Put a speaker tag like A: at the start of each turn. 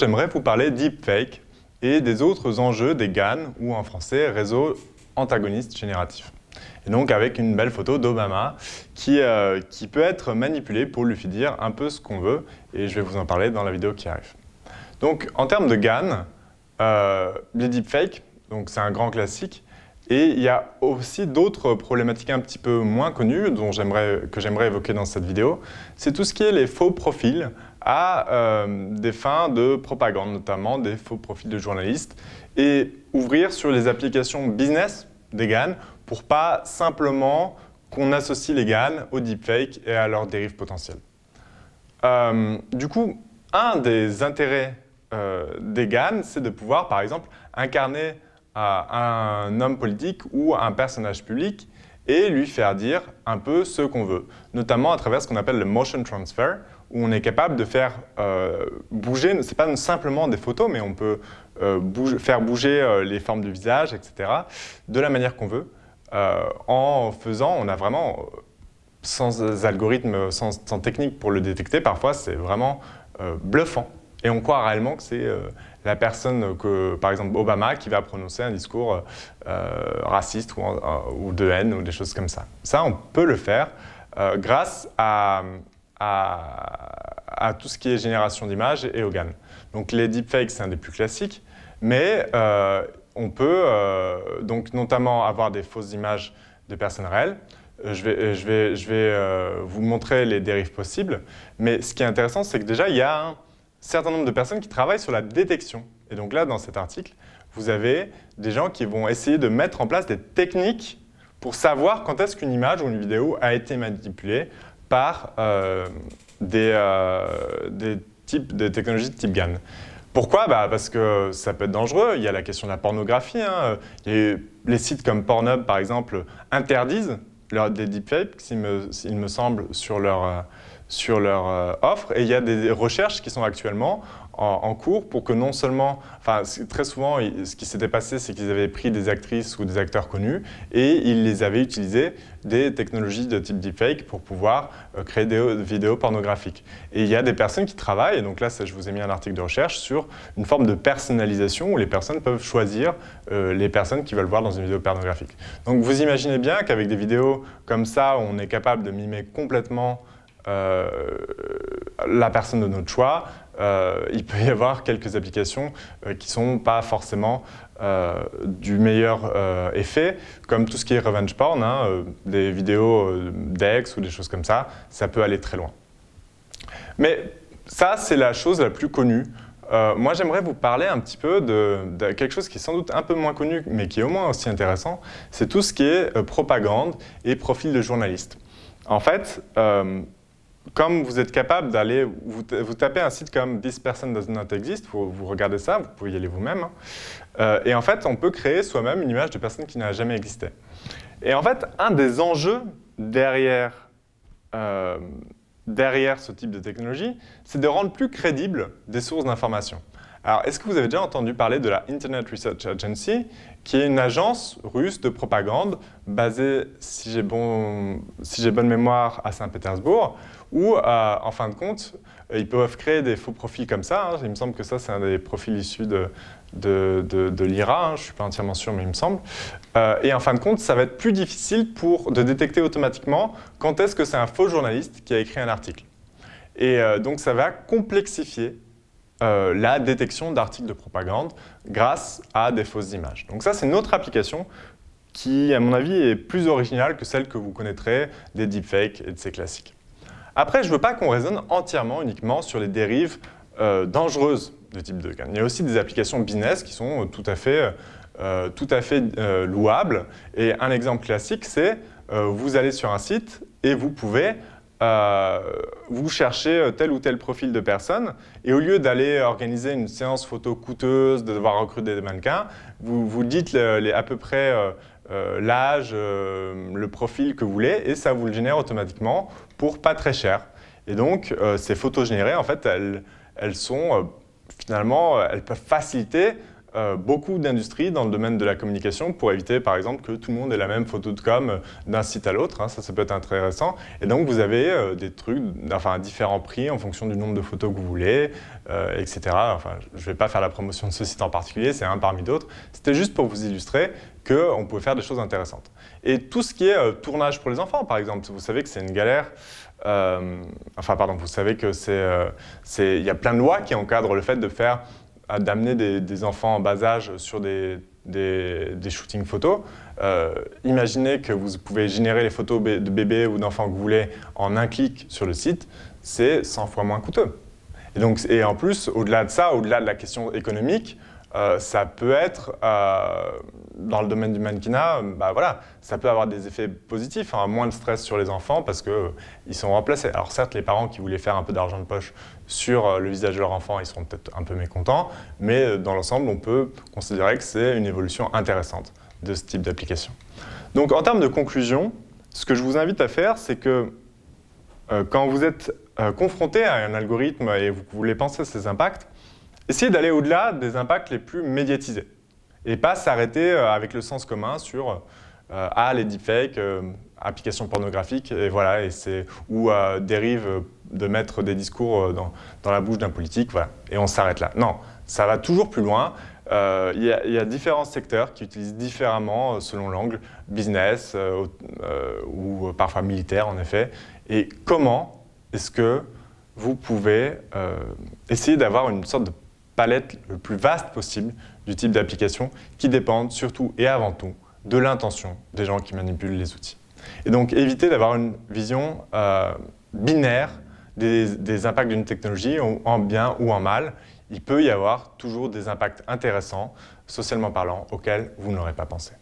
A: j'aimerais vous parler deepfake et des autres enjeux des GAN, ou en français, réseau antagoniste génératif. Et donc avec une belle photo d'Obama euh, qui, peut être manipulée pour lui dire un peu ce qu'on veut, et je vais vous en parler dans la vidéo qui arrive. Donc en termes de GAN, euh, les deepfakes, c'est un grand classique, et il y a aussi d'autres problématiques un petit peu moins connues dont que j'aimerais évoquer dans cette vidéo. C'est tout ce qui est les faux profils à euh, des fins de propagande, notamment des faux profils de journalistes, et ouvrir sur les applications business des GAN pour pas simplement qu'on associe les GAN aux deepfakes et à leurs dérives potentielles. Euh, du coup, un des intérêts euh, des GAN, c'est de pouvoir, par exemple, incarner un homme politique ou un personnage public et lui faire dire un peu ce qu'on veut, notamment à travers ce qu'on appelle le motion transfer, où on est capable de faire bouger, euh, bouger, c'est pas simplement des photos, mais on peut euh, faire bouger euh, les formes du visage, etc., de la manière qu'on veut, en faisant, on a vraiment, sans algorithme, sans technique pour le détecter, parfois c'est vraiment bluffant. Et on croit réellement que c'est euh, la personne que, par exemple, Obama qui va prononcer un discours euh, euh, raciste ou, de haine ou des choses comme ça. Ça, on peut le faire grâce à, à, tout ce qui est génération d'images et au Donc les deepfakes, c'est un des plus classiques, mais on peut donc notamment avoir des fausses images de personnes réelles. je vais, je vais, je vais vous montrer les dérives possibles, mais ce qui est intéressant, c'est que déjà, il y a un certain nombre de personnes qui travaillent sur la détection. Et donc là, dans cet article, vous avez des gens qui vont essayer de mettre en place des techniques pour savoir quand est-ce qu'une image ou une vidéo a été manipulée par euh, euh, des, types, des technologies de type GAN. Pourquoi bah Parce que ça peut être dangereux. Il y a la question de la pornographie. Hein. les sites comme Pornhub, par exemple, interdisent leur, des deepfakes, s'il il me semble, sur leur, euh, sur leur euh, offre. Et il y a des recherches qui sont actuellement en, cours pour que non seulement, enfin très souvent, ce qui s'était passé, c'est qu'ils avaient pris des actrices ou des acteurs connus et ils les avaient utilisés des technologies de type deepfake pour pouvoir euh, créer des vidéos pornographiques. Et il y a des personnes qui travaillent, et donc là, je vous ai mis un article de recherche sur une forme de personnalisation où les personnes peuvent choisir euh, les personnes qu'ils veulent voir dans une vidéo pornographique. Donc vous imaginez bien qu'avec des vidéos comme ça, on est capable de mimer complètement euh, la personne de notre choix, euh, il peut y avoir quelques applications euh, qui ne sont pas forcément du meilleur effet, comme tout ce qui est revenge porn, hein, des vidéos d'ex ou des choses comme ça, ça peut aller très loin. Mais ça, c'est la chose la plus connue. moi, j'aimerais vous parler un petit peu de, de, quelque chose qui est sans doute un peu moins connu, mais qui est au moins aussi intéressant, c'est tout ce qui est propagande et profil de journaliste. En fait, comme vous êtes capable d'aller, vous, tapez un site comme This person does not exist, vous, regardez ça, vous pouvez y aller vous-même. Hein. Euh, et en fait, on peut créer soi-même une image de personne qui n'a jamais existé. Et en fait, un des enjeux derrière, euh, derrière ce type de technologie, c'est de rendre plus crédibles des sources d'informations. Alors, est-ce que vous avez déjà entendu parler de la Internet Research Agency, qui est une agence russe de propagande basée, si j'ai bon, si bonne mémoire, à Saint-Pétersbourg, où, euh, en fin de compte, ils peuvent créer des faux profils comme ça. Hein. Il me semble que ça, c'est un des profils issus de, de, de, l'IRA, hein. je ne suis pas entièrement sûr, mais il me semble. Euh, et en fin de compte, ça va être plus difficile pour, de détecter automatiquement quand est-ce que c'est un faux journaliste qui a écrit un article. Et euh, donc, ça va complexifier euh, la détection d'articles de propagande grâce à des fausses images. Donc ça, c'est notre application qui, à mon avis, est plus originale que celle que vous connaîtrez des deepfakes et de ces classiques. Après, je ne veux pas qu'on raisonne entièrement uniquement sur les dérives euh, dangereuses de type de 2. Il y a aussi des applications business qui sont euh, tout à fait, tout à fait louables. Et un exemple classique, c'est vous allez sur un site et vous pouvez euh, vous cherchez euh, tel ou tel profil de personne, et au lieu d'aller organiser une séance photo coûteuse, de devoir recruter des mannequins, vous, vous dites à peu près euh, l'âge, le profil que vous voulez, et ça vous le génère automatiquement pour pas très cher. Et donc, ces photos générées, en fait, elles sont finalement, elles peuvent faciliter euh, beaucoup d'industries dans le domaine de la communication pour éviter par exemple que tout le monde ait la même photo de com euh, d'un site à l'autre, hein. ça, ça peut être intéressant. Et donc vous avez euh, des trucs, enfin différents prix en fonction du nombre de photos que vous voulez, etc. Enfin, je ne vais pas faire la promotion de ce site en particulier, c'est un parmi d'autres. C'était juste pour vous illustrer qu'on pouvait faire des choses intéressantes. Et tout ce qui est tournage pour les enfants par exemple, vous savez que c'est une galère. enfin pardon, vous savez que c'est, il y a plein de lois qui encadrent le fait de faire d'amener des, enfants en bas âge sur des, des, shootings photos. Euh, imaginez que vous pouvez générer les photos de bébés ou d'enfants que vous voulez en un clic sur le site, c'est 100 fois moins coûteux. et en plus, au-delà de ça, au-delà de la question économique, euh, ça peut être, euh, dans le domaine du mannequinat, bah voilà, ça peut avoir des effets positifs, hein, moins de stress sur les enfants parce qu'ils sont remplacés. Alors certes, les parents qui voulaient faire un peu d'argent de poche sur euh, le visage de leur enfant, ils seront peut-être un peu mécontents, mais dans l'ensemble, on peut considérer que c'est une évolution intéressante de ce type d'application. Donc en termes de conclusion, ce que je vous invite à faire, c'est que quand vous êtes confronté à un algorithme et vous voulez penser à ses impacts, Essayer d'aller au-delà des impacts les plus médiatisés et pas s'arrêter euh, avec le sens commun sur euh, ah les deepfakes, euh, applications pornographiques et voilà et c'est ou dérive de mettre des discours dans, la bouche d'un politique voilà et on s'arrête là. Non, ça va toujours plus loin. Il y, y, a différents secteurs qui utilisent différemment selon l'angle, business ou parfois militaire en effet. Et comment est-ce que vous pouvez essayer d'avoir une sorte de palette le plus vaste possible du type d'application qui dépendent surtout et avant tout de l'intention des gens qui manipulent les outils. Et donc éviter d'avoir une vision euh, binaire des, des impacts d'une technologie en bien ou en mal. Il peut y avoir toujours des impacts intéressants, socialement parlant, auxquels vous n'aurez pas pensé.